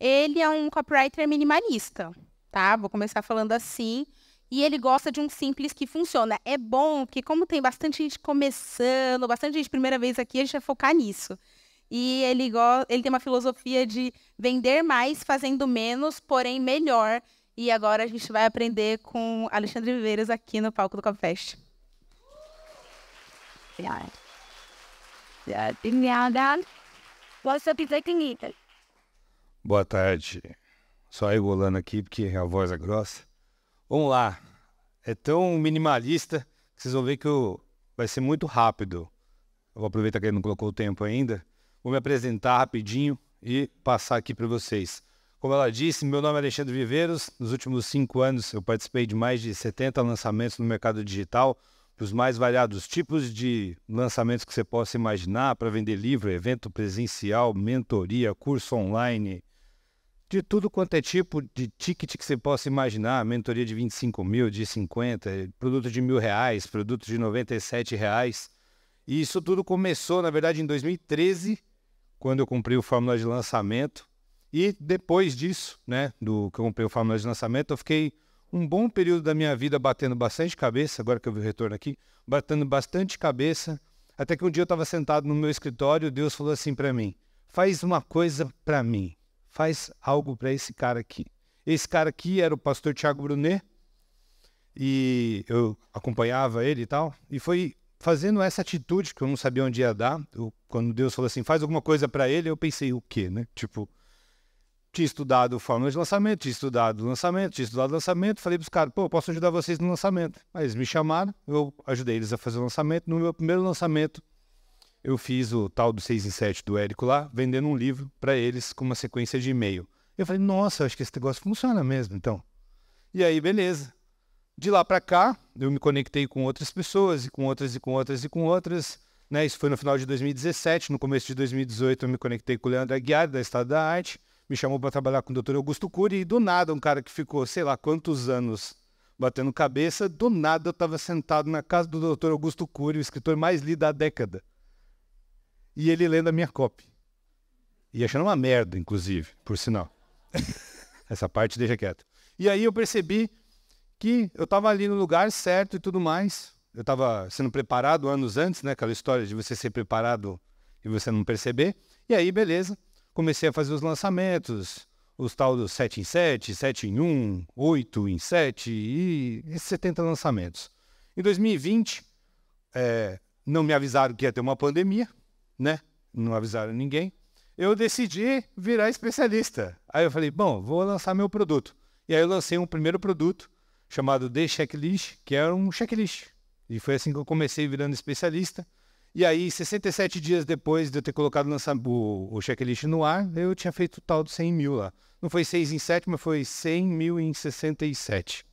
Ele é um copywriter minimalista, tá? Vou começar falando assim. E ele gosta de um simples que funciona. É bom, porque como tem bastante gente começando, bastante gente primeira vez aqui, a gente vai focar nisso. E ele, ele tem uma filosofia de vender mais, fazendo menos, porém melhor. E agora a gente vai aprender com Alexandre Viveiros aqui no palco do Copfest. Obrigada. Obrigada. Você precisa Boa tarde. Só enrolando aqui porque a voz é grossa. Vamos lá. É tão minimalista que vocês vão ver que eu... vai ser muito rápido. Eu vou aproveitar que ele não colocou o tempo ainda. Vou me apresentar rapidinho e passar aqui para vocês. Como ela disse, meu nome é Alexandre Viveiros. Nos últimos cinco anos, eu participei de mais de 70 lançamentos no mercado digital, dos mais variados tipos de lançamentos que você possa imaginar para vender livro, evento presencial, mentoria, curso online, de tudo quanto é tipo de ticket que você possa imaginar, mentoria de 25 mil, de 50, produto de mil reais, produto de 97 reais. E isso tudo começou, na verdade, em 2013, quando eu comprei o Fórmula de Lançamento. E depois disso, né, do que eu comprei o Fórmula de Lançamento, eu fiquei um bom período da minha vida batendo bastante cabeça, agora que eu vi o retorno aqui, batendo bastante cabeça, até que um dia eu estava sentado no meu escritório, Deus falou assim para mim, faz uma coisa para mim faz algo para esse cara aqui. Esse cara aqui era o pastor Tiago Brunet, e eu acompanhava ele e tal, e foi fazendo essa atitude que eu não sabia onde ia dar. Eu, quando Deus falou assim, faz alguma coisa para ele, eu pensei, o quê, né? Tipo, tinha estudado fórmula de lançamento, tinha estudado lançamento, tinha estudado lançamento. Falei para os caras, pô, posso ajudar vocês no lançamento. Aí eles me chamaram, eu ajudei eles a fazer o lançamento. No meu primeiro lançamento, eu fiz o tal do 6 e 7 do Érico lá, vendendo um livro para eles com uma sequência de e-mail. Eu falei, nossa, acho que esse negócio funciona mesmo, então. E aí, beleza. De lá para cá, eu me conectei com outras pessoas, e com outras, e com outras, e com outras. Né? Isso foi no final de 2017. No começo de 2018, eu me conectei com o Leandro Aguiar, da Estado da Arte. Me chamou para trabalhar com o Dr. Augusto Cury. E do nada, um cara que ficou, sei lá quantos anos batendo cabeça, do nada eu estava sentado na casa do Dr. Augusto Cury, o escritor mais lido da década e ele lendo a minha copy. E achando uma merda, inclusive, por sinal. Essa parte deixa quieto. E aí eu percebi que eu estava ali no lugar certo e tudo mais. Eu estava sendo preparado anos antes, né? Aquela história de você ser preparado e você não perceber. E aí, beleza. Comecei a fazer os lançamentos, os tal dos 7 em 7, 7 em 1, 8 em 7 e esses 70 lançamentos. Em 2020, é, eh, não me avisaram que ia ter uma pandemia né? Não avisaram ninguém. Eu decidi virar especialista. Aí eu falei, bom, vou lançar meu produto. E aí eu lancei um primeiro produto chamado The Checklist, que era um checklist. E foi assim que eu comecei virando especialista. E aí, 67 dias depois de eu ter colocado o, o checklist no ar, eu tinha feito o tal de 100 mil lá. Não foi 6 em 7, mas foi 100 mil em 67.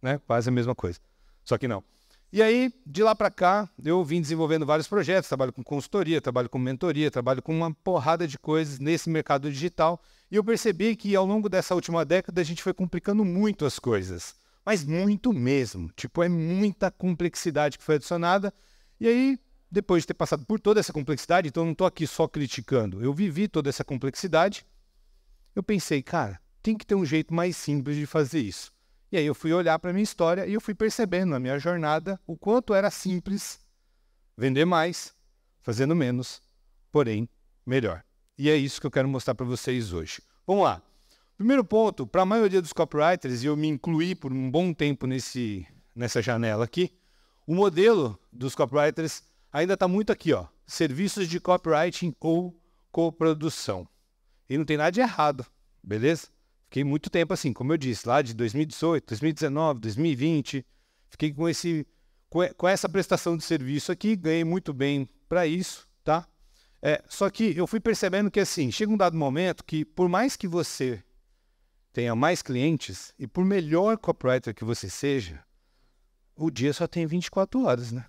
Né? Quase a mesma coisa. Só que não. E aí, de lá para cá, eu vim desenvolvendo vários projetos, trabalho com consultoria, trabalho com mentoria, trabalho com uma porrada de coisas nesse mercado digital, e eu percebi que ao longo dessa última década a gente foi complicando muito as coisas, mas muito mesmo, tipo, é muita complexidade que foi adicionada, e aí, depois de ter passado por toda essa complexidade, então eu não estou aqui só criticando, eu vivi toda essa complexidade, eu pensei, cara, tem que ter um jeito mais simples de fazer isso. E aí eu fui olhar para minha história e eu fui percebendo na minha jornada o quanto era simples vender mais, fazendo menos, porém melhor. E é isso que eu quero mostrar para vocês hoje. Vamos lá. Primeiro ponto, para a maioria dos copywriters, e eu me incluí por um bom tempo nesse, nessa janela aqui, o modelo dos copywriters ainda está muito aqui, ó. Serviços de copywriting ou coprodução. E não tem nada de errado, beleza? Fiquei muito tempo assim, como eu disse, lá de 2018, 2019, 2020. Fiquei com, esse, com essa prestação de serviço aqui, ganhei muito bem para isso, tá? É, só que eu fui percebendo que assim, chega um dado momento que por mais que você tenha mais clientes e por melhor copywriter que você seja, o dia só tem 24 horas, né?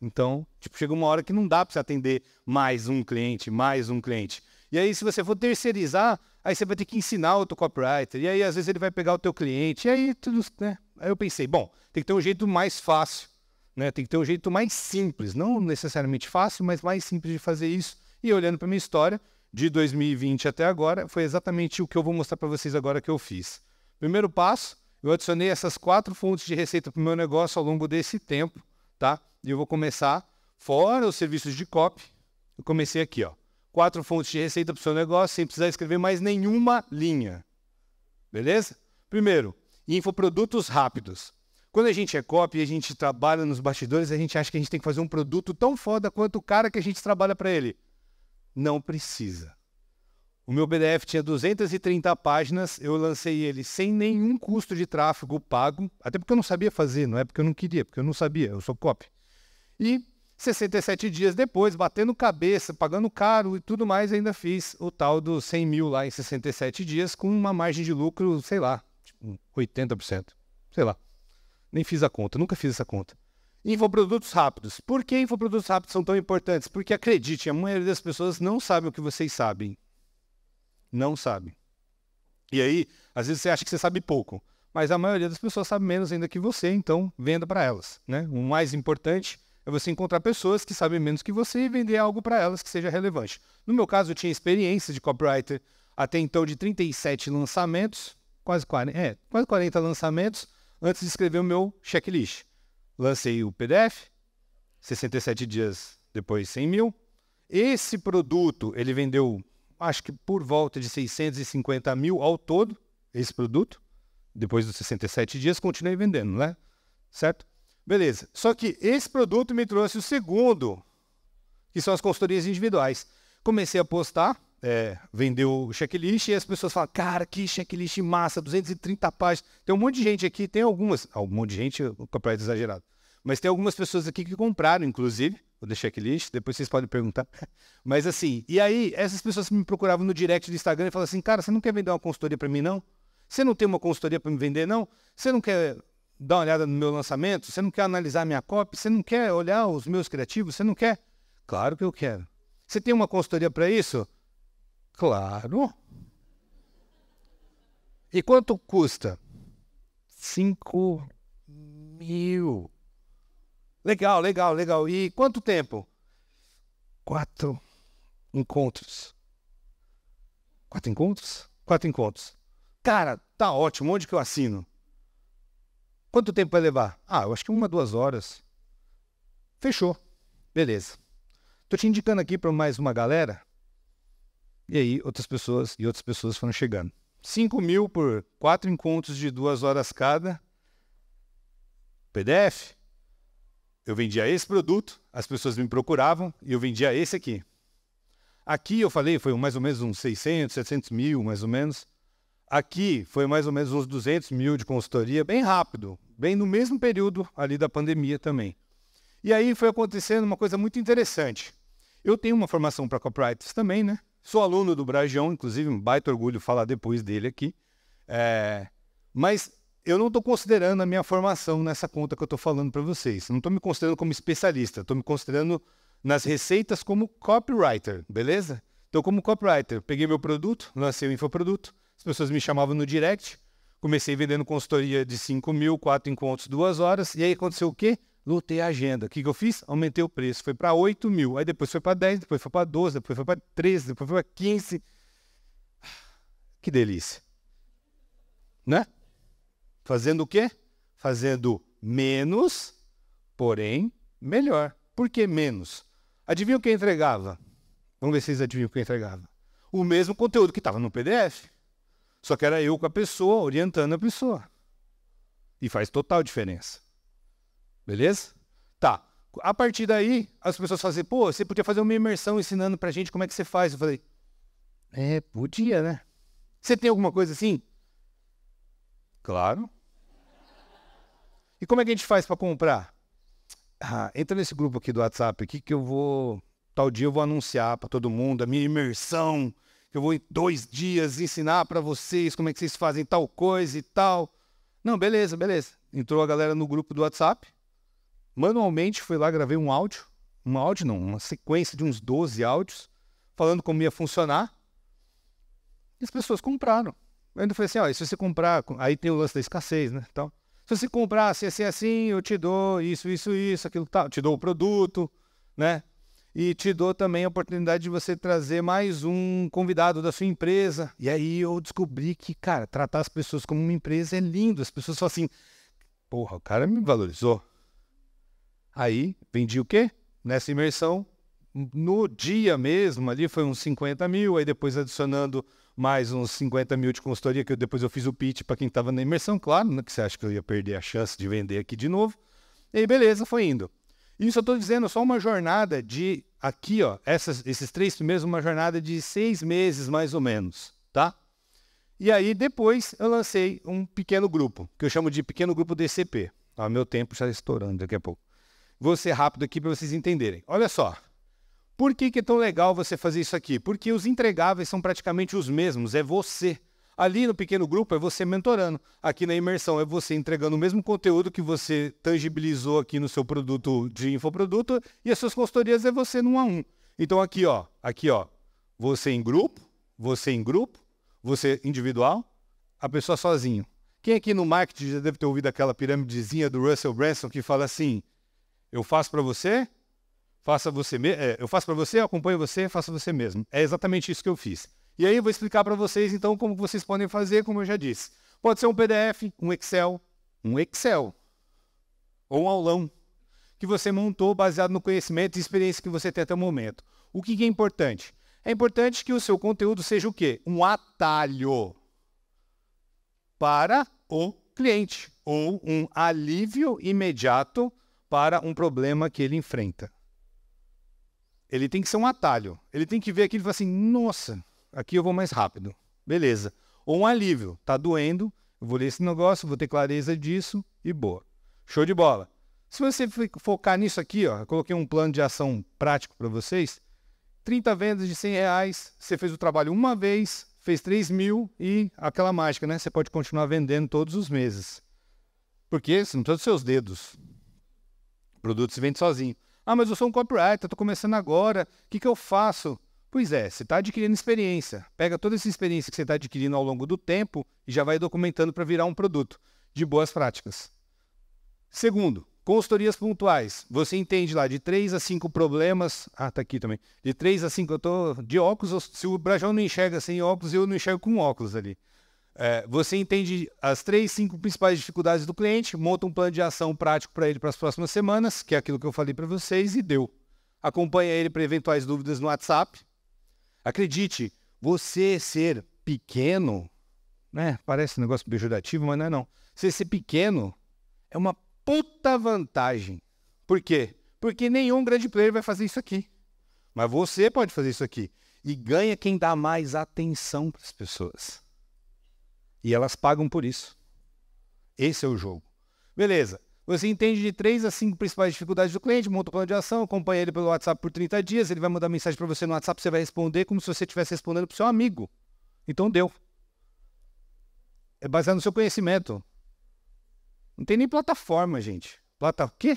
Então, tipo, chega uma hora que não dá para você atender mais um cliente, mais um cliente. E aí, se você for terceirizar, Aí você vai ter que ensinar outro copywriter. E aí, às vezes, ele vai pegar o teu cliente. E aí, tudo, né? Aí eu pensei, bom, tem que ter um jeito mais fácil, né? Tem que ter um jeito mais simples. Não necessariamente fácil, mas mais simples de fazer isso. E olhando para minha história, de 2020 até agora, foi exatamente o que eu vou mostrar para vocês agora que eu fiz. Primeiro passo, eu adicionei essas quatro fontes de receita para o meu negócio ao longo desse tempo, tá? E eu vou começar fora os serviços de copy. Eu comecei aqui, ó quatro fontes de receita para o seu negócio sem precisar escrever mais nenhuma linha. Beleza? Primeiro, infoprodutos rápidos. Quando a gente é copy e a gente trabalha nos bastidores, a gente acha que a gente tem que fazer um produto tão foda quanto o cara que a gente trabalha para ele. Não precisa. O meu PDF tinha 230 páginas, eu lancei ele sem nenhum custo de tráfego pago, até porque eu não sabia fazer, não é porque eu não queria, porque eu não sabia, eu sou copy. E 67 dias depois, batendo cabeça, pagando caro e tudo mais, ainda fiz o tal dos 100 mil lá em 67 dias, com uma margem de lucro, sei lá, tipo 80%. Sei lá. Nem fiz a conta, nunca fiz essa conta. Infoprodutos rápidos. Por que infoprodutos rápidos são tão importantes? Porque acredite, a maioria das pessoas não sabe o que vocês sabem. Não sabe. E aí, às vezes você acha que você sabe pouco, mas a maioria das pessoas sabe menos ainda que você, então venda para elas. Né? O mais importante é você encontrar pessoas que sabem menos que você e vender algo para elas que seja relevante. No meu caso, eu tinha experiência de copywriter até então de 37 lançamentos, quase 40, é, quase 40 lançamentos, antes de escrever o meu checklist. Lancei o PDF, 67 dias depois 100 mil. Esse produto, ele vendeu, acho que por volta de 650 mil ao todo, esse produto, depois dos 67 dias, continuei vendendo, né? Certo? Beleza. Só que esse produto me trouxe o segundo, que são as consultorias individuais. Comecei a postar, é, vendeu o checklist e as pessoas falam: Cara, que checklist massa, 230 páginas. Tem um monte de gente aqui, tem algumas. Ah, um monte de gente, completo é exagerado. Mas tem algumas pessoas aqui que compraram, inclusive, o Checklist. Depois vocês podem perguntar. Mas assim, e aí, essas pessoas me procuravam no direct do Instagram e falavam assim: Cara, você não quer vender uma consultoria para mim, não? Você não tem uma consultoria para me vender, não? Você não quer dar uma olhada no meu lançamento? Você não quer analisar minha cópia? Você não quer olhar os meus criativos? Você não quer? Claro que eu quero. Você tem uma consultoria para isso? Claro. E quanto custa? 5 mil. Legal, legal, legal. E quanto tempo? Quatro encontros. Quatro encontros? Quatro encontros. Cara, tá ótimo. Onde que eu assino? Quanto tempo vai levar? Ah, eu acho que uma, duas horas. Fechou. Beleza. Estou te indicando aqui para mais uma galera. E aí, outras pessoas e outras pessoas foram chegando. 5 mil por quatro encontros de duas horas cada. PDF. Eu vendia esse produto, as pessoas me procuravam e eu vendia esse aqui. Aqui eu falei, foi mais ou menos uns 600, 700 mil, mais ou menos. Aqui foi mais ou menos uns 200 mil de consultoria, bem rápido bem no mesmo período ali da pandemia também. E aí foi acontecendo uma coisa muito interessante. Eu tenho uma formação para copywriters também, né? Sou aluno do Brajão, inclusive, um baita orgulho falar depois dele aqui. É... Mas eu não estou considerando a minha formação nessa conta que eu estou falando para vocês. Não estou me considerando como especialista, estou me considerando nas receitas como copywriter, beleza? Então, como copywriter, peguei meu produto, lancei o infoproduto, as pessoas me chamavam no direct, Comecei vendendo consultoria de 5 mil, quatro encontros, duas horas. E aí aconteceu o quê? lutei a agenda. O que, que eu fiz? Aumentei o preço. Foi para 8 mil. Aí depois foi para 10, depois foi para 12, depois foi para 13, depois foi para 15. Que delícia. Né? Fazendo o quê? Fazendo menos, porém melhor. Por que menos? Adivinha o que entregava? Vamos ver se vocês adivinham o que entregava. O mesmo conteúdo que estava no PDF. Só que era eu com a pessoa, orientando a pessoa. E faz total diferença. Beleza? Tá. A partir daí, as pessoas fazem, pô, você podia fazer uma imersão ensinando pra gente como é que você faz. Eu falei, é, podia, né? Você tem alguma coisa assim? Claro. E como é que a gente faz para comprar? Ah, entra nesse grupo aqui do WhatsApp aqui que eu vou. Tal dia eu vou anunciar para todo mundo a minha imersão eu vou em dois dias ensinar para vocês como é que vocês fazem tal coisa e tal. Não, beleza, beleza. Entrou a galera no grupo do WhatsApp. Manualmente fui lá, gravei um áudio. Um áudio não, uma sequência de uns 12 áudios, falando como ia funcionar. E as pessoas compraram. Eu ainda falei assim, ó, se você comprar, aí tem o lance da escassez, né? Então, se você comprar assim, assim, assim, eu te dou isso, isso, isso, aquilo tal, te dou o produto, né? e te dou também a oportunidade de você trazer mais um convidado da sua empresa. E aí eu descobri que, cara, tratar as pessoas como uma empresa é lindo. As pessoas falam assim: porra, o cara me valorizou. Aí vendi o quê? Nessa imersão, no dia mesmo, ali foi uns 50 mil, aí depois adicionando mais uns 50 mil de consultoria, que eu, depois eu fiz o pitch para quem estava na imersão, claro, né, que você acha que eu ia perder a chance de vender aqui de novo. E aí, beleza, foi indo. Isso eu estou dizendo, só uma jornada de aqui, ó, essas, esses três primeiros, uma jornada de seis meses mais ou menos, tá? E aí depois eu lancei um pequeno grupo, que eu chamo de pequeno grupo DCP. Ah, meu tempo já estourando daqui a pouco. Vou ser rápido aqui para vocês entenderem. Olha só. Por que, que é tão legal você fazer isso aqui? Porque os entregáveis são praticamente os mesmos, é você Ali no pequeno grupo é você mentorando. Aqui na imersão é você entregando o mesmo conteúdo que você tangibilizou aqui no seu produto de infoproduto e as suas consultorias é você num a um. Então aqui, ó, aqui, ó, você em grupo, você em grupo, você individual, a pessoa sozinho. Quem aqui no marketing já deve ter ouvido aquela pirâmidezinha do Russell Branson que fala assim: eu faço para você, faça você, mesmo, É, eu faço para você, acompanho você, faça você mesmo. É exatamente isso que eu fiz. E aí eu vou explicar para vocês então como vocês podem fazer, como eu já disse. Pode ser um PDF, um Excel, um Excel ou um aulão que você montou baseado no conhecimento e experiência que você tem até o momento. O que, é importante? É importante que o seu conteúdo seja o quê? Um atalho para o cliente ou um alívio imediato para um problema que ele enfrenta. Ele tem que ser um atalho. Ele tem que ver aquilo e falar assim: nossa, aqui eu vou mais rápido. Beleza. Ou um alívio, tá doendo, eu vou ler esse negócio, vou ter clareza disso e boa. Show de bola. Se você focar nisso aqui, ó, eu coloquei um plano de ação prático para vocês. 30 vendas de 100 reais, você fez o trabalho uma vez, fez 3 mil e aquela mágica, né? Você pode continuar vendendo todos os meses. Porque são não precisa seus dedos. O produto se vende sozinho. Ah, mas eu sou um copywriter, estou começando agora, o que, que eu faço? Pois é, você está adquirindo experiência. Pega toda essa experiência que você está adquirindo ao longo do tempo e já vai documentando para virar um produto de boas práticas. Segundo, consultorias pontuais. Você entende lá de 3 a 5 problemas. Ah, tá aqui também. De 3 a 5, eu tô de óculos. Se o Brajão não enxerga sem óculos, eu não enxergo com óculos ali. É, você entende as três, cinco principais dificuldades do cliente, monta um plano de ação prático para ele para as próximas semanas, que é aquilo que eu falei para vocês, e deu. Acompanha ele para eventuais dúvidas no WhatsApp, Acredite, você ser pequeno, né? Parece um negócio pejorativo, mas não é não. Você ser pequeno é uma puta vantagem. Por quê? Porque nenhum grande player vai fazer isso aqui. Mas você pode fazer isso aqui. E ganha quem dá mais atenção para as pessoas. E elas pagam por isso. Esse é o jogo. Beleza. Você entende de três a cinco principais dificuldades do cliente, monta o plano de ação, acompanha ele pelo WhatsApp por 30 dias, ele vai mandar mensagem para você no WhatsApp, você vai responder como se você estivesse respondendo para o seu amigo. Então deu. É baseado no seu conhecimento. Não tem nem plataforma, gente. Plata o quê?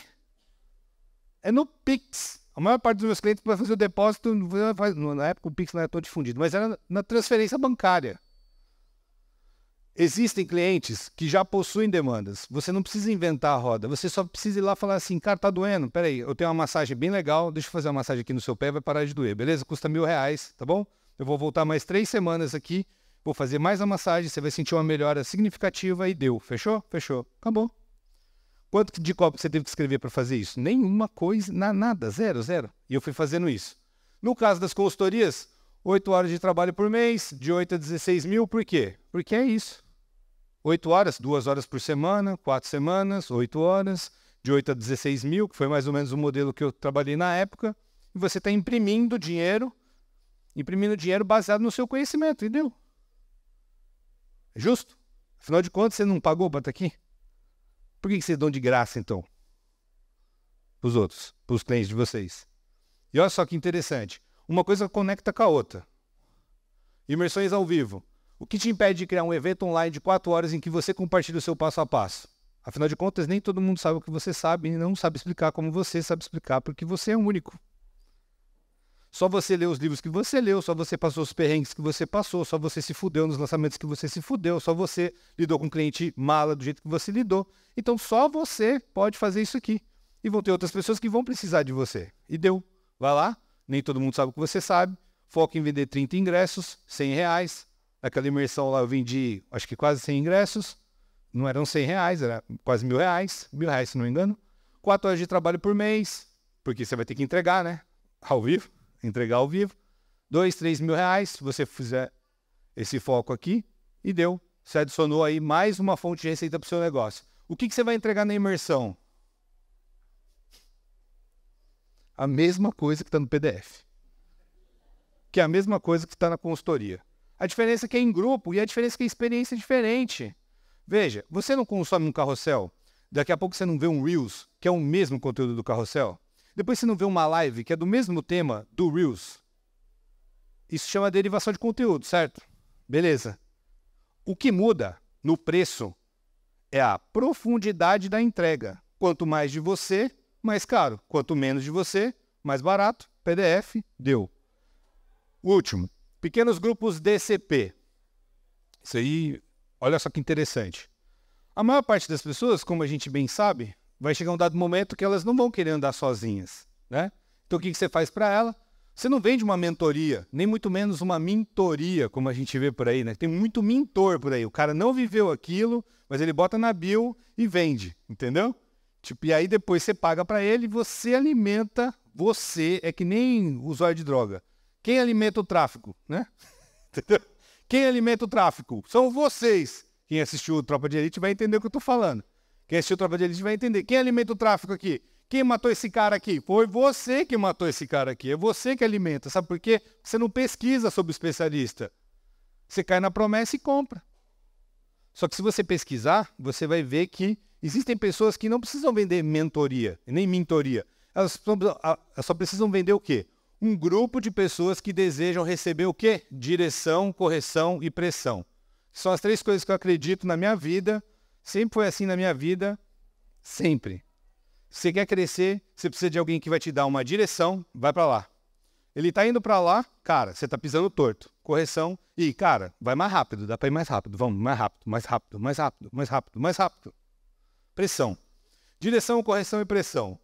É no Pix. A maior parte dos meus clientes vai fazer o depósito, na época o Pix não era tão difundido, mas era na transferência bancária. Existem clientes que já possuem demandas. Você não precisa inventar a roda. Você só precisa ir lá falar assim, cara, tá doendo. Peraí, eu tenho uma massagem bem legal. Deixa eu fazer uma massagem aqui no seu pé, vai parar de doer, beleza? Custa mil reais, tá bom? Eu vou voltar mais três semanas aqui. Vou fazer mais a massagem. Você vai sentir uma melhora significativa e deu. Fechou? Fechou. Acabou. Quanto de copo você teve que escrever para fazer isso? Nenhuma coisa, na, nada, zero, zero. E eu fui fazendo isso. No caso das consultorias, 8 horas de trabalho por mês, de 8 a 16 mil, por quê? Porque é isso. 8 horas, 2 horas por semana, 4 semanas, 8 horas, de 8 a 16 mil, que foi mais ou menos o modelo que eu trabalhei na época. E você está imprimindo dinheiro, imprimindo dinheiro baseado no seu conhecimento, entendeu? É justo? Afinal de contas, você não pagou para estar tá aqui? Por que, você vocês é dão de graça, então? Para os outros, para os clientes de vocês. E olha só que interessante. Uma coisa conecta com a outra. Imersões ao vivo. O que te impede de criar um evento online de 4 horas em que você compartilha o seu passo a passo? Afinal de contas, nem todo mundo sabe o que você sabe e não sabe explicar como você sabe explicar, porque você é único. Só você leu os livros que você leu, só você passou os perrengues que você passou, só você se fudeu nos lançamentos que você se fudeu, só você lidou com um cliente mala do jeito que você lidou. Então só você pode fazer isso aqui. E vão ter outras pessoas que vão precisar de você. E deu. Vai lá, nem todo mundo sabe o que você sabe. Foca em vender 30 ingressos, 100 reais, Naquela imersão lá eu vendi, acho que quase 100 ingressos. Não eram 100 reais, era quase mil reais. Mil reais, se não me engano. Quatro horas de trabalho por mês, porque você vai ter que entregar, né? Ao vivo, entregar ao vivo. Dois, três mil reais, se você fizer esse foco aqui. E deu. Você adicionou aí mais uma fonte de receita para o seu negócio. O que, que você vai entregar na imersão? A mesma coisa que está no PDF que é a mesma coisa que está na consultoria. A diferença é que é em grupo e a diferença é que a é experiência é diferente. Veja, você não consome um carrossel, daqui a pouco você não vê um Reels, que é o mesmo conteúdo do carrossel. Depois você não vê uma live que é do mesmo tema do Reels. Isso chama derivação de conteúdo, certo? Beleza. O que muda no preço é a profundidade da entrega. Quanto mais de você, mais caro. Quanto menos de você, mais barato. PDF deu. O último, Pequenos grupos DCP. Isso aí, olha só que interessante. A maior parte das pessoas, como a gente bem sabe, vai chegar um dado momento que elas não vão querer andar sozinhas, né? Então o que você faz para ela? Você não vende uma mentoria, nem muito menos uma mentoria, como a gente vê por aí, né? Tem muito mentor por aí. O cara não viveu aquilo, mas ele bota na bio e vende, entendeu? Tipo, e aí depois você paga para ele, você alimenta, você é que nem usuário de droga. Quem alimenta o tráfico, né? Quem alimenta o tráfico? São vocês. Quem assistiu o Tropa de Elite vai entender o que eu estou falando. Quem assistiu o Tropa de Elite vai entender. Quem alimenta o tráfico aqui? Quem matou esse cara aqui? Foi você que matou esse cara aqui. É você que alimenta. Sabe por quê? Você não pesquisa sobre o especialista. Você cai na promessa e compra. Só que se você pesquisar, você vai ver que existem pessoas que não precisam vender mentoria, nem mentoria. Elas só precisam vender o quê? um grupo de pessoas que desejam receber o quê? Direção, correção e pressão. São as três coisas que eu acredito na minha vida. Sempre foi assim na minha vida, sempre. Você quer crescer, você precisa de alguém que vai te dar uma direção, vai para lá. Ele tá indo para lá, cara, você tá pisando torto. Correção e, cara, vai mais rápido, dá para ir mais rápido. Vamos, mais rápido, mais rápido, mais rápido, mais rápido, mais rápido. Pressão. Direção, correção e pressão.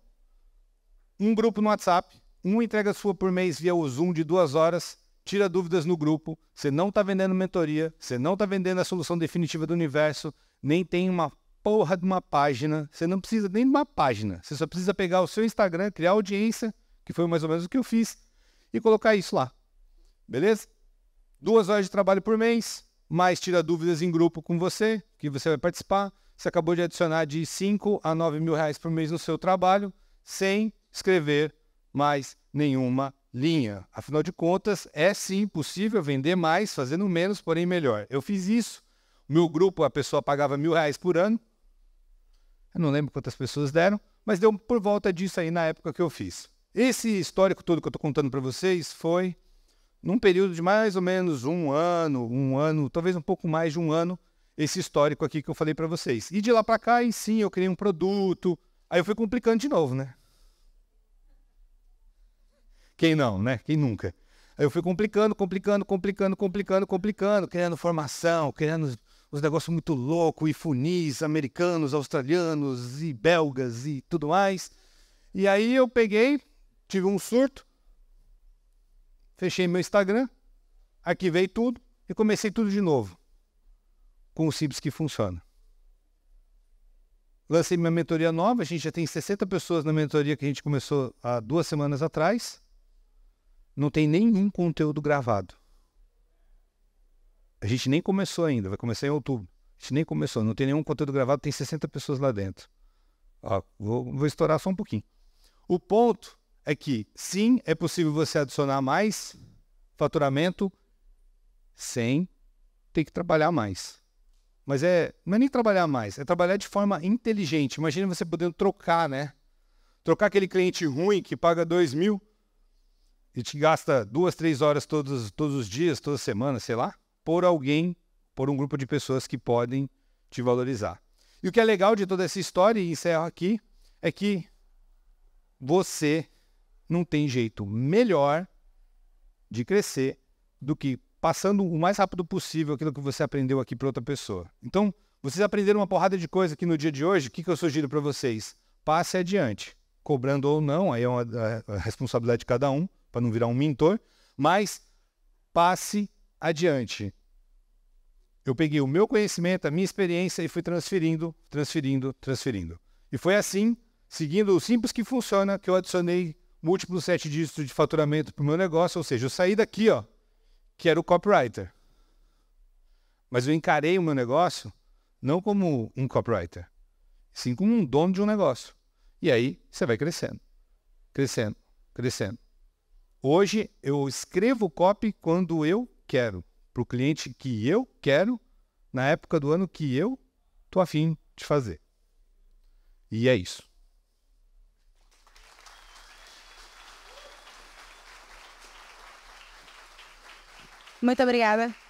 Um grupo no WhatsApp, um entrega sua por mês via o Zoom de duas horas, tira dúvidas no grupo, você não está vendendo mentoria, você não está vendendo a solução definitiva do universo, nem tem uma porra de uma página, você não precisa nem de uma página, você só precisa pegar o seu Instagram, criar audiência, que foi mais ou menos o que eu fiz, e colocar isso lá. Beleza? Duas horas de trabalho por mês, mais tira dúvidas em grupo com você, que você vai participar. Você acabou de adicionar de 5 a 9 mil reais por mês no seu trabalho, sem escrever mais nenhuma linha. Afinal de contas, é sim possível vender mais fazendo menos, porém melhor. Eu fiz isso. O meu grupo, a pessoa pagava mil reais por ano. Eu não lembro quantas pessoas deram, mas deu por volta disso aí na época que eu fiz. Esse histórico todo que eu estou contando para vocês foi num período de mais ou menos um ano, um ano, talvez um pouco mais de um ano, esse histórico aqui que eu falei para vocês. E de lá para cá, e sim, eu criei um produto. Aí eu fui complicando de novo, né? Quem não, né? Quem nunca? Aí eu fui complicando, complicando, complicando, complicando, complicando, criando formação, criando os negócios muito loucos, e funis americanos, australianos e belgas e tudo mais. E aí eu peguei, tive um surto, fechei meu Instagram, arquivei tudo e comecei tudo de novo. Com o Simples que funciona. Lancei minha mentoria nova, a gente já tem 60 pessoas na mentoria que a gente começou há duas semanas atrás não tem nenhum conteúdo gravado. A gente nem começou ainda, vai começar em outubro. A gente nem começou, não tem nenhum conteúdo gravado, tem 60 pessoas lá dentro. Ó, vou, vou estourar só um pouquinho. O ponto é que, sim, é possível você adicionar mais faturamento sem ter que trabalhar mais. Mas é, não é nem trabalhar mais, é trabalhar de forma inteligente. Imagina você podendo trocar, né? Trocar aquele cliente ruim que paga 2 mil e gente gasta duas, três horas todos, todos os dias, toda semana, sei lá, por alguém, por um grupo de pessoas que podem te valorizar. E o que é legal de toda essa história, e encerro aqui, é que você não tem jeito melhor de crescer do que passando o mais rápido possível aquilo que você aprendeu aqui para outra pessoa. Então, vocês aprenderam uma porrada de coisa aqui no dia de hoje, o que, que eu sugiro para vocês? Passe adiante, cobrando ou não, aí é uma é a responsabilidade de cada um, para não virar um mentor, mas passe adiante. Eu peguei o meu conhecimento, a minha experiência e fui transferindo, transferindo, transferindo. E foi assim, seguindo o simples que funciona, que eu adicionei múltiplos sete dígitos de faturamento para o meu negócio, ou seja, eu saí daqui, ó, que era o copywriter. Mas eu encarei o meu negócio não como um copywriter, sim como um dono de um negócio. E aí você vai crescendo, crescendo, crescendo. Hoje eu escrevo copy quando eu quero, para o cliente que eu quero, na época do ano que eu estou afim de fazer. E é isso. Muito obrigada.